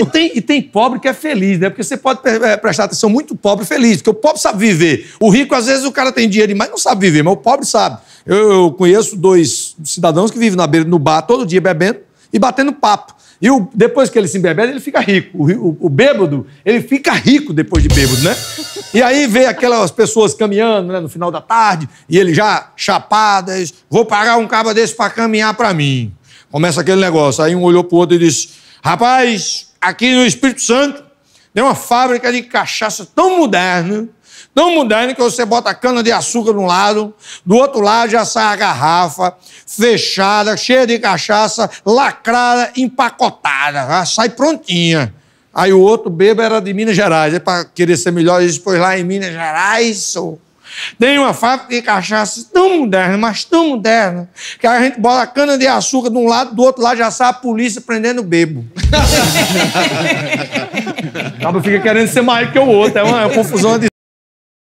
E tem, e tem pobre que é feliz, né? Porque você pode eh, prestar atenção muito pobre feliz, porque o pobre sabe viver. O rico, às vezes, o cara tem dinheiro demais, não sabe viver, mas o pobre sabe. Eu, eu conheço dois cidadãos que vivem na beira bar todo dia bebendo e batendo papo. E o, depois que ele se embebede, ele fica rico. O, o, o, bêbado, ele fica rico depois de bêbado, né? E aí vê aquelas pessoas caminhando né, no final da tarde, e ele já chapadas, vou pagar um cabo desse para caminhar para mim. Começa aquele negócio. Aí um olhou pro outro e disse: Rapaz, aqui no Espírito Santo, tem uma fábrica de cachaça tão moderna, tão moderna que você bota a cana de açúcar de um lado, do outro lado já sai a garrafa fechada, cheia de cachaça, lacrada, empacotada, já sai prontinha. Aí o outro bebo era de Minas Gerais, é para querer ser melhor, ele lá em Minas Gerais, ou tem uma fábrica de cachaça tão moderna, mas tão moderna, que a gente bota a cana de açúcar de um lado, do outro lado já sai a polícia prendendo o bebo. o cabo fica querendo ser mais que o outro, é uma, é uma confusão de